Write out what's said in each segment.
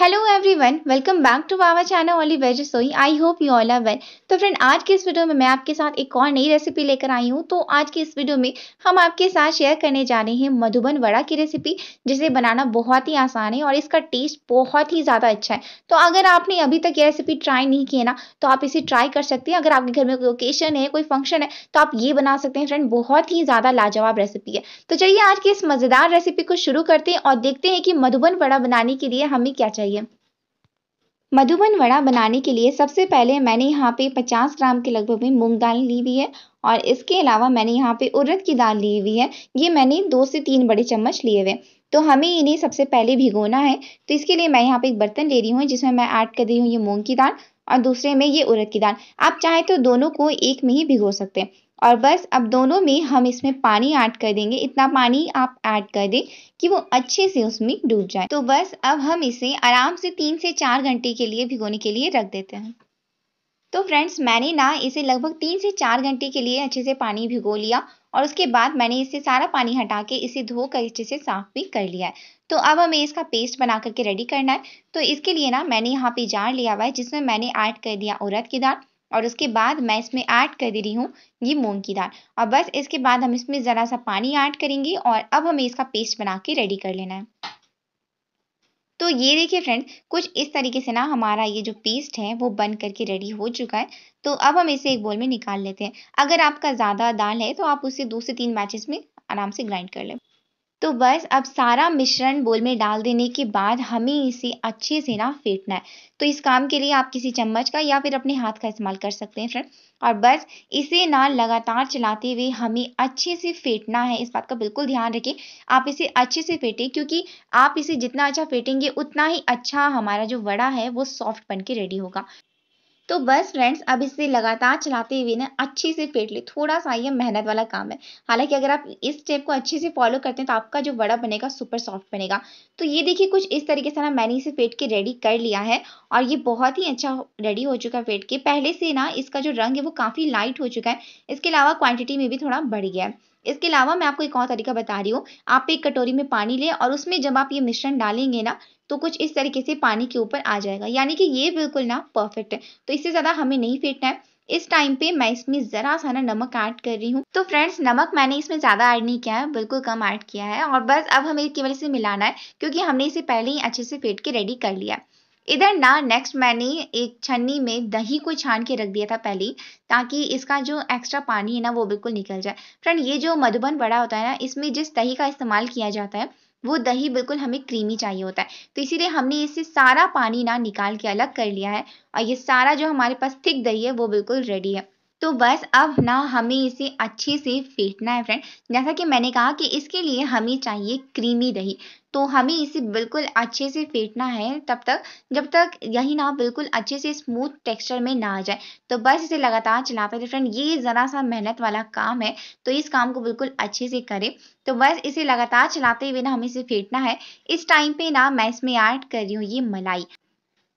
hello everyone welcome back to our channel ओली veg रसोई I hope you all are well तो friend आज की इस वीडियो में मैं आपके साथ एक और नई रेसिपी लेकर आई हूँ तो आज की इस वीडियो में हम आपके साथ शेयर करने जा रहे हैं मधुबन वड़ा की रेसिपी जिसे बनाना बहुत ही आसान है और इसका टेस्ट बहुत ही ज़्यादा अच्छा है तो अगर आपने अभी तक ये रेसिपी ट्राई नहीं की है ना तो आप इसे ट्राई कर सकते हैं अगर आपके घर में कोई ओकेशन है कोई फंक्शन है तो आप ये बना सकते हैं फ्रेंड बहुत ही ज़्यादा लाजवाब रेसिपी है तो चलिए आज की इस मज़ेदार रेसिपी को शुरू करते हैं और देखते हैं कि मधुबन वड़ा बनाने के लिए हमें क्या चाहिए चाहिए मधुबन वड़ा बनाने के लिए सबसे पहले मैंने यहाँ पे 50 ग्राम के लगभग में मूंग दाल ली हुई है और इसके अलावा मैंने यहाँ पे उड़द की दाल ली हुई है ये मैंने दो से तीन बड़े चम्मच लिए हुए तो हमें इन्हें सबसे पहले भिगोना है तो इसके लिए मैं यहाँ पे एक बर्तन ले रही हूँ जिसमें मैं ऐड कर रही हूँ ये मूंग की दाल और दूसरे में ये उड़द की दाल आप चाहे तो दोनों को एक में ही भिगो सकते हैं और बस अब दोनों में हम इसमें पानी ऐड कर देंगे इतना पानी आप ऐड कर दें कि वो अच्छे से उसमें डूब जाए तो बस अब हम इसे आराम से तीन से चार घंटे के लिए भिगोने के लिए रख देते हैं तो फ्रेंड्स मैंने ना इसे लगभग तीन से चार घंटे के लिए अच्छे से पानी भिगो लिया और उसके बाद मैंने इसे सारा पानी हटा के इसे धो कर अच्छे से साफ भी कर लिया है तो अब हमें इसका पेस्ट बना करके रेडी करना है तो इसके लिए ना मैंने यहाँ पे जार लिया हुआ है जिसमें मैंने ऐड कर दिया उड़द की दाल और उसके बाद मैं इसमें ऐड कर दे रही हूँ ये मूंग की दाल और बस इसके बाद हम इसमें ज़रा सा पानी ऐड करेंगे और अब हमें इसका पेस्ट बना के रेडी कर लेना है तो ये देखिए फ्रेंड कुछ इस तरीके से ना हमारा ये जो पेस्ट है वो बन करके रेडी हो चुका है तो अब हम इसे एक बोल में निकाल लेते हैं अगर आपका ज़्यादा दाल है तो आप उसे दो से तीन मैचेस में आराम से ग्राइंड कर लें तो बस अब सारा मिश्रण बोल में डाल देने के बाद हमें इसे अच्छे से ना फेंटना है तो इस काम के लिए आप किसी चम्मच का या फिर अपने हाथ का इस्तेमाल कर सकते हैं फ्रेंड और बस इसे ना लगातार चलाते हुए हमें अच्छे से फेंटना है इस बात का बिल्कुल ध्यान रखें आप इसे अच्छे से फेंटें क्योंकि आप इसे जितना अच्छा फेंटेंगे उतना ही अच्छा हमारा जो वड़ा है वो सॉफ्ट बन के रेडी होगा तो बस फ्रेंड्स अब इसे लगातार चलाते हुए ना अच्छे से फेंट लें थोड़ा सा ये मेहनत वाला काम है हालांकि अगर आप इस स्टेप को अच्छे से फॉलो करते हैं तो आपका जो बड़ा बनेगा सुपर सॉफ्ट बनेगा तो ये देखिए कुछ इस तरीके से ना मैंने इसे पेट के रेडी कर लिया है और ये बहुत ही अच्छा रेडी हो चुका है पेट के पहले से ना इसका जो रंग है वो काफ़ी लाइट हो चुका है इसके अलावा क्वान्टिटी में भी थोड़ा बढ़ गया है इसके अलावा मैं आपको एक और तरीका बता रही हूँ आप एक कटोरी में पानी लें और उसमें जब आप ये मिश्रण डालेंगे ना तो कुछ इस तरीके से पानी के ऊपर आ जाएगा यानी कि ये बिल्कुल ना परफेक्ट है तो इससे ज़्यादा हमें नहीं फेंटना है इस टाइम पे मैं इसमें ज़रा सा ना नमक ऐड कर रही हूँ तो फ्रेंड्स नमक मैंने इसमें ज़्यादा ऐड नहीं किया है बिल्कुल कम ऐड किया है और बस अब हमें केवल इसे मिलाना है क्योंकि हमने इसे पहले ही अच्छे से फेंट के रेडी कर लिया है इधर ना नेक्स्ट मैंने एक छन्नी में दही को छान के रख दिया था पहले ताकि इसका जो एक्स्ट्रा पानी है ना वो बिल्कुल निकल जाए फ्रेंड ये जो मधुबन बड़ा होता है ना इसमें जिस दही का इस्तेमाल किया जाता है वो दही बिल्कुल हमें क्रीमी चाहिए होता है तो इसीलिए हमने इसे सारा पानी ना निकाल के अलग कर लिया है और ये सारा जो हमारे पास थिक दही है वो बिल्कुल रेडी है तो बस अब ना हमें इसे अच्छे से फेंटना है फ्रेंड जैसा कि मैंने कहा कि इसके लिए हमें चाहिए क्रीमी दही तो हमें इसे बिल्कुल अच्छे से फेंटना है तब तक जब तक यही ना बिल्कुल अच्छे से स्मूथ टेक्सचर में ना आ जाए तो बस इसे लगातार चलाते रहे फ्रेंड ये ज़रा सा मेहनत वाला काम है तो इस काम को बिल्कुल अच्छे से करें तो बस इसे लगातार चलाते हुए ना हमें इसे फेंटना है इस टाइम पे ना मैं इसमें ऐड कर रही हूँ ये मलाई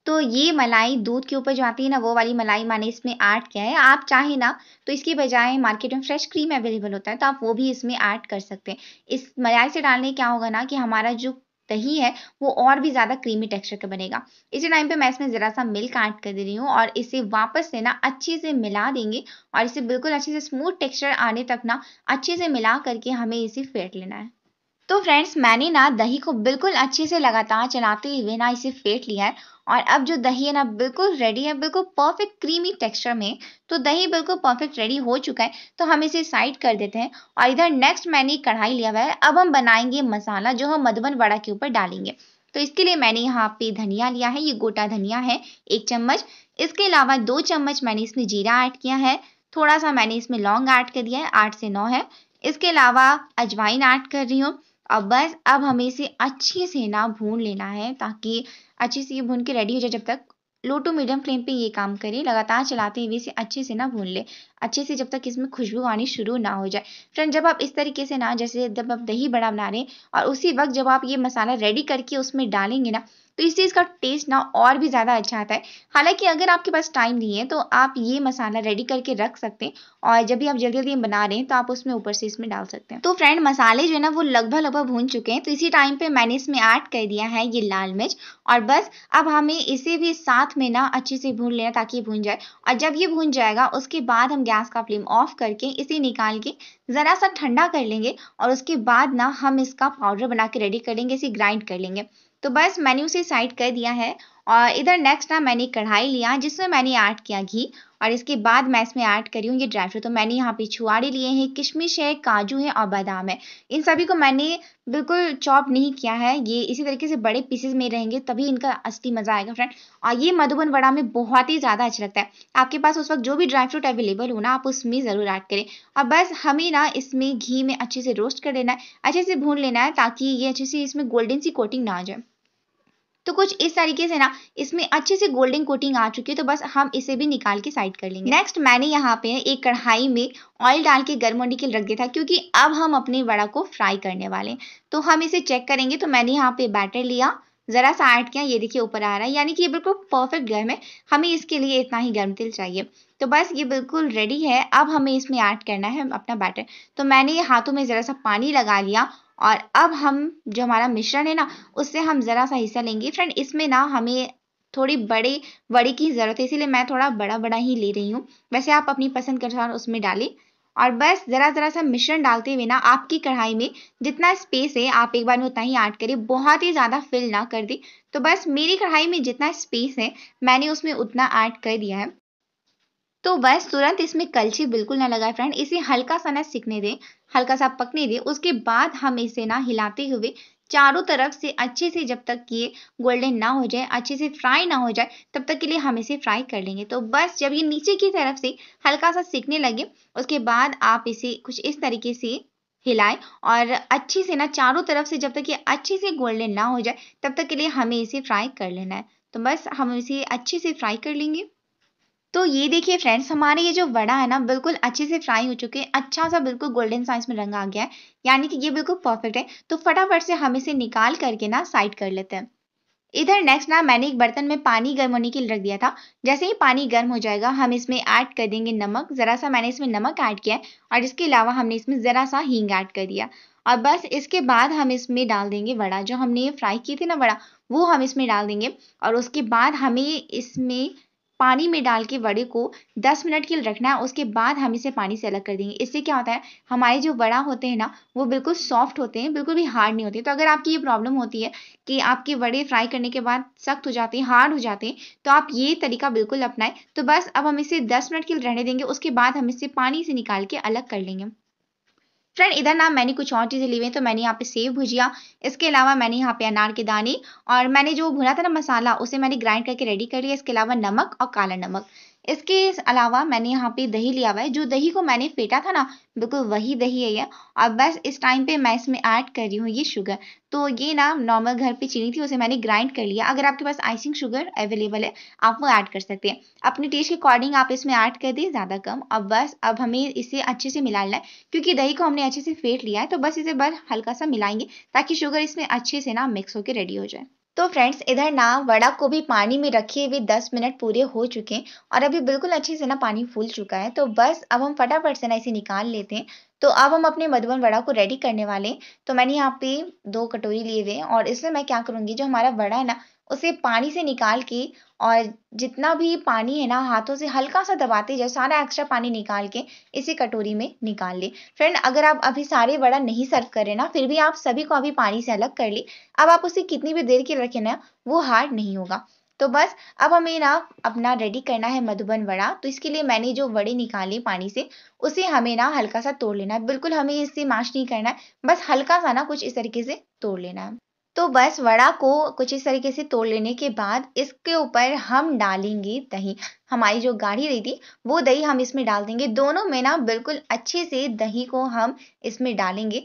तो ये मलाई दूध के ऊपर जो आती है ना वो वाली मलाई मैंने इसमें ऐड किया है आप चाहे ना तो इसके बजाय मार्केट में फ्रेश क्रीम अवेलेबल होता है तो आप वो भी इसमें ऐड कर सकते हैं इस मलाई से डालने क्या होगा ना कि हमारा जो दही है वो और भी ज़्यादा क्रीमी टेक्सचर का बनेगा इसी टाइम पे मैं इसमें ज़रा सा मिल्क ऐड कर दे रही हूँ और इसे वापस से ना अच्छे से मिला देंगे और इसे बिल्कुल अच्छे से स्मूथ टेक्सचर आने तक ना अच्छे से मिला करके हमें इसे फेंट लेना है तो फ्रेंड्स मैंने ना दही को बिल्कुल अच्छे से लगातार चलाते हुए ना इसे फेंट लिया है और अब जो दही है ना बिल्कुल रेडी है बिल्कुल परफेक्ट क्रीमी टेक्सचर में तो दही बिल्कुल परफेक्ट रेडी हो चुका है तो हम इसे साइड कर देते हैं और इधर नेक्स्ट मैंने कढ़ाई लिया हुआ है अब हम बनाएंगे मसाला जो हम मधुबन वड़ा के ऊपर डालेंगे तो इसके लिए मैंने यहाँ पे धनिया लिया है ये गोटा धनिया है एक चम्मच इसके अलावा दो चम्मच मैंने इसमें जीरा ऐड किया है थोड़ा सा मैंने इसमें लौंग ऐड कर दिया है आठ से नौ है इसके अलावा अजवाइन ऐड कर रही हूँ अब बस अब हमें इसे अच्छे से ना भून लेना है ताकि अच्छे से ये भून के रेडी हो जाए जब तक लो टू मीडियम फ्लेम पे ये काम करें लगातार चलाते हुए इसे अच्छे से ना भून ले अच्छे से जब तक इसमें खुशबू आनी शुरू ना हो जाए फ्रेंड जब आप इस तरीके से ना जैसे जब आप दही बड़ा बना रहे हैं और उसी वक्त जब आप ये मसाला रेडी करके उसमें डालेंगे ना तो इस चीज़ का टेस्ट ना और भी ज़्यादा अच्छा आता है हालांकि अगर आपके पास टाइम नहीं है तो आप ये मसाला रेडी करके रख सकते हैं और जब भी आप जल्दी जल्दी बना रहे हैं तो आप उसमें ऊपर से इसमें डाल सकते हैं तो फ्रेंड मसाले जो है ना वो लगभग लगभग भून चुके हैं तो इसी टाइम पे मैंने इसमें ऐड कर दिया है ये लाल मिर्च और बस अब हमें इसे भी साथ में ना अच्छे से भून लेना ताकि भून जाए और जब ये भून जाएगा उसके बाद हम गैस का फ्लेम ऑफ करके इसे निकाल के ज़रा सा ठंडा कर लेंगे और उसके बाद ना हम इसका पाउडर बना के रेडी लेंगे इसे ग्राइंड कर लेंगे तो बस मैंने उसे साइड कर दिया है और इधर नेक्स्ट ना मैंने कढ़ाई लिया जिसमें मैंने ऐड किया घी और इसके बाद मैं इसमें ऐड करी हूँ ये ड्राई फ्रूट तो मैंने यहाँ पे छुआड़े लिए हैं किशमिश है काजू है और बादाम है इन सभी को मैंने बिल्कुल चॉप नहीं किया है ये इसी तरीके से बड़े पीसेज में रहेंगे तभी इनका असली मज़ा आएगा फ्रेंड और ये मधुबन वड़ा में बहुत ही ज़्यादा अच्छा लगता है आपके पास उस वक्त जो भी ड्राई फ्रूट अवेलेबल हो ना आप उसमें ज़रूर ऐड करें और बस हमें ना इसमें घी में अच्छे से रोस्ट कर लेना है अच्छे से भून लेना है ताकि ये अच्छे से इसमें गोल्डन सी कोटिंग ना आ जाए तो कुछ इस तरीके से ना इसमें अच्छे से गोल्डन कोटिंग आ चुकी है तो बस हम इसे भी निकाल के साइड कर लेंगे नेक्स्ट मैंने यहाँ पे एक कढ़ाई में ऑयल डाल के गर्म होने के रख दिया था क्योंकि अब हम अपने वड़ा को फ्राई करने वाले हैं तो हम इसे चेक करेंगे तो मैंने यहाँ पे बैटर लिया ज़रा सा ऐड किया ये देखिए ऊपर आ रहा है यानी कि ये बिल्कुल परफेक्ट गर्म है हमें इसके लिए इतना ही गर्म तेल चाहिए तो बस ये बिल्कुल रेडी है अब हमें इसमें ऐड करना है अपना बैटर तो मैंने ये हाथों में ज़रा सा पानी लगा लिया और अब हम जो हमारा मिश्रण है ना उससे हम ज़रा सा हिस्सा लेंगे फ्रेंड इसमें ना हमें थोड़ी बड़े वड़े की ज़रूरत है इसीलिए मैं थोड़ा बड़ा बड़ा ही ले रही हूँ वैसे आप अपनी पसंद के अनुसार उसमें डालें और बस ज़रा ज़रा सा मिश्रण डालते हुए ना आपकी कढ़ाई में जितना स्पेस है आप एक बार में उतना ही ऐड करें बहुत ही ज़्यादा फिल ना कर दी तो बस मेरी कढ़ाई में जितना स्पेस है मैंने उसमें उतना ऐड कर दिया है तो बस तुरंत इसमें कलछी बिल्कुल ना लगाए फ्रेंड इसे हल्का सा ना सिकने दें हल्का सा पकने दें उसके बाद हम इसे ना हिलाते हुए चारों तरफ से अच्छे से जब तक ये गोल्डन ना हो जाए अच्छे से फ्राई ना हो जाए तब तक के लिए हम इसे फ्राई कर लेंगे तो बस जब ये नीचे की तरफ से हल्का सा सीखने लगे उसके बाद आप इसे कुछ इस तरीके से हिलाएं और अच्छे से ना चारों तरफ से जब तक ये अच्छे से गोल्डन ना हो जाए तब तक के लिए हमें इसे फ्राई कर लेना है तो बस हम इसे अच्छे से फ्राई कर लेंगे तो ये देखिए फ्रेंड्स हमारे ये जो वड़ा है ना बिल्कुल अच्छे से फ्राई हो चुके हैं अच्छा सा बिल्कुल गोल्डन साइज में रंग आ गया है यानी कि ये बिल्कुल परफेक्ट है तो फटाफट से हम इसे निकाल करके ना साइड कर लेते हैं इधर नेक्स्ट ना मैंने एक बर्तन में पानी गर्म होने के लिए रख दिया था जैसे ही पानी गर्म हो जाएगा हम इसमें ऐड कर देंगे नमक ज़रा सा मैंने इसमें नमक ऐड किया है और इसके अलावा हमने इसमें ज़रा सा हींग ऐड कर दिया और बस इसके बाद हम इसमें डाल देंगे वड़ा जो हमने ये फ्राई किए थे ना वड़ा वो हम इसमें डाल देंगे और उसके बाद हमें इसमें पानी में डाल के वड़े को 10 मिनट के लिए रखना है उसके बाद हम इसे पानी से अलग कर देंगे इससे क्या होता है हमारे जो वड़ा होते हैं ना वो बिल्कुल सॉफ्ट होते हैं बिल्कुल भी हार्ड नहीं होते तो अगर आपकी ये प्रॉब्लम होती है कि आपके वड़े फ्राई करने के बाद सख्त हो जाते हैं हार्ड हो जाते हैं तो आप ये तरीका बिल्कुल अपनाएं तो बस अब हम इसे दस मिनट के लिए रहने देंगे उसके बाद हम इसे पानी से निकाल के अलग कर लेंगे फ्रेंड इधर ना मैंने कुछ और चीज़ें ली हुई तो मैंने यहाँ पे सेव भुजिया इसके अलावा मैंने यहाँ पे अनार के दाने और मैंने जो भुना था ना मसाला उसे मैंने ग्राइंड करके रेडी कर लिया इसके अलावा नमक और काला नमक इसके अलावा मैंने यहाँ पे दही लिया हुआ है जो दही को मैंने फेटा था ना बिल्कुल वही दही है ये और बस इस टाइम पे मैं इसमें ऐड कर रही हूँ ये शुगर तो ये ना नॉर्मल घर पे चीनी थी उसे मैंने ग्राइंड कर लिया अगर आपके पास आइसिंग शुगर अवेलेबल है आप वो ऐड कर सकते हैं अपने टेस्ट के अकॉर्डिंग आप इसमें ऐड कर दें ज़्यादा कम अब बस अब हमें इसे अच्छे से मिलाना है क्योंकि दही को हमने अच्छे से फेंट लिया है तो बस इसे बस हल्का सा मिलाएंगे ताकि शुगर इसमें अच्छे से ना मिक्स होकर रेडी हो जाए तो फ्रेंड्स इधर ना वड़ा को भी पानी में रखे हुए दस मिनट पूरे हो चुके हैं और अभी बिल्कुल अच्छे से ना पानी फूल चुका है तो बस अब हम फटाफट से ना इसे निकाल लेते हैं तो अब हम अपने मधुबन वड़ा को रेडी करने वाले तो मैंने यहाँ पे दो कटोरी लिए हुए हैं और इसमें मैं क्या करूँगी जो हमारा वड़ा है ना उसे पानी से निकाल के और जितना भी पानी है ना हाथों से हल्का सा दबाते जाओ सारा एक्स्ट्रा पानी निकाल के इसी कटोरी में निकाल ले फ्रेंड अगर आप अभी सारे वड़ा नहीं सर्व कर रहे ना फिर भी आप सभी को अभी पानी से अलग कर ले अब आप उसे कितनी भी देर के रखें ना वो हार्ड नहीं होगा तो बस अब हमें ना अपना रेडी करना है मधुबन वड़ा तो इसके लिए मैंने जो वड़े निकाले पानी से उसे हमें ना हल्का सा तोड़ लेना है बिल्कुल हमें इससे माश नहीं करना है बस हल्का सा ना कुछ इस तरीके से तोड़ लेना है तो बस वड़ा को कुछ इस तरीके से तोड़ लेने के बाद इसके ऊपर हम डालेंगे दही हमारी जो गाढ़ी रही थी वो दही हम इसमें डाल देंगे दोनों में ना बिल्कुल अच्छे से दही को हम इसमें डालेंगे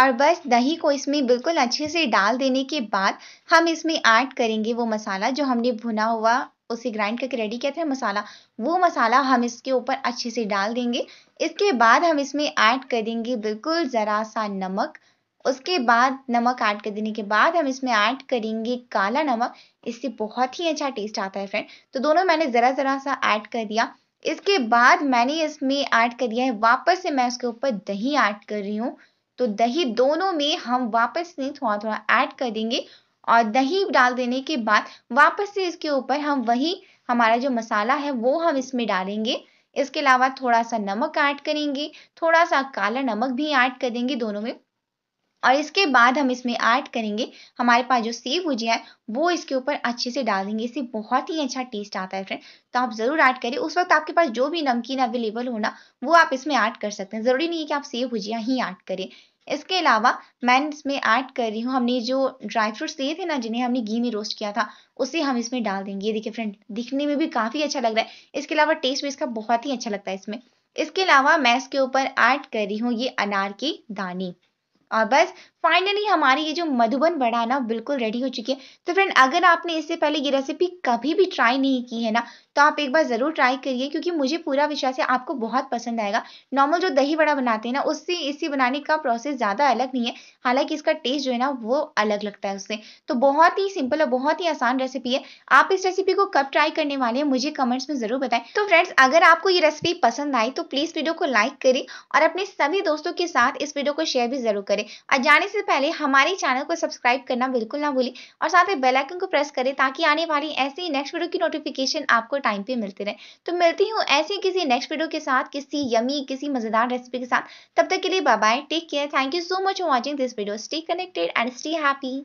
और बस दही को इसमें बिल्कुल अच्छे से डाल देने के बाद हम इसमें ऐड करेंगे वो मसाला जो हमने भुना हुआ उसे ग्राइंड करके रेडी किया था मसाला वो मसाला हम इसके ऊपर अच्छे से डाल देंगे इसके बाद हम इसमें ऐड करेंगे बिल्कुल ज़रा सा नमक उसके बाद नमक ऐड कर देने के बाद हम इसमें ऐड करेंगे काला नमक इससे बहुत ही अच्छा टेस्ट आता है फ्रेंड तो दोनों मैंने ज़रा ज़रा सा ऐड कर दिया इसके बाद मैंने इसमें ऐड कर दिया है वापस से मैं उसके ऊपर दही ऐड कर रही हूँ तो दही दोनों में हम वापस से थोड़ा थोड़ा ऐड कर देंगे और दही डाल देने के बाद वापस से इसके ऊपर हम वही हमारा जो मसाला है वो हम इसमें डालेंगे इसके अलावा थोड़ा सा नमक ऐड करेंगे थोड़ा सा काला नमक भी ऐड कर देंगे दोनों में और इसके बाद हम इसमें ऐड करेंगे हमारे पास जो सेव भुजिया है वो इसके ऊपर अच्छे से डाल देंगे इससे बहुत ही अच्छा टेस्ट आता है फ्रेंड तो आप ज़रूर ऐड करें उस वक्त आपके पास जो भी नमकीन अवेलेबल हो ना वो आप इसमें ऐड कर सकते हैं ज़रूरी नहीं है कि आप सेव भुजिया ही ऐड करें इसके अलावा मैं इसमें ऐड कर रही हूँ हमने जो ड्राई फ्रूट्स दिए थे ना जिन्हें हमने घी में रोस्ट किया था उसे हम इसमें डाल देंगे ये देखिए फ्रेंड दिखने में भी काफ़ी अच्छा लग रहा है इसके अलावा टेस्ट भी इसका बहुत ही अच्छा लगता है इसमें इसके अलावा मैं इसके ऊपर ऐड कर रही हूँ ये अनार के दाने arbeit फाइनली हमारी ये जो मधुबन वड़ा है ना बिल्कुल रेडी हो चुकी है तो फ्रेंड अगर आपने इससे पहले ये रेसिपी कभी भी ट्राई नहीं की है ना तो आप एक बार ज़रूर ट्राई करिए क्योंकि मुझे पूरा विश्वास है आपको बहुत पसंद आएगा नॉर्मल जो दही वड़ा बनाते हैं ना उससे इसी बनाने का प्रोसेस ज़्यादा अलग नहीं है हालांकि इसका टेस्ट जो है ना वो अलग लगता है उससे तो बहुत ही सिंपल और बहुत ही आसान रेसिपी है आप इस रेसिपी को कब ट्राई करने वाले हैं मुझे कमेंट्स में ज़रूर बताएं तो फ्रेंड्स अगर आपको ये रेसिपी पसंद आई तो प्लीज़ वीडियो को लाइक करें और अपने सभी दोस्तों के साथ इस वीडियो को शेयर भी ज़रूर करें और जाने से पहले हमारे चैनल को सब्सक्राइब करना बिल्कुल ना भूलें और साथ ही बेल आइकन को प्रेस करें ताकि आने वाली ऐसी नेक्स्ट वीडियो की नोटिफिकेशन आपको टाइम पे मिलती रहे तो मिलती हूँ ऐसी किसी नेक्स्ट वीडियो के साथ किसी यमी किसी मजेदार रेसिपी के साथ तब तक के लिए bye take care thank you so much for watching this video stay connected and stay happy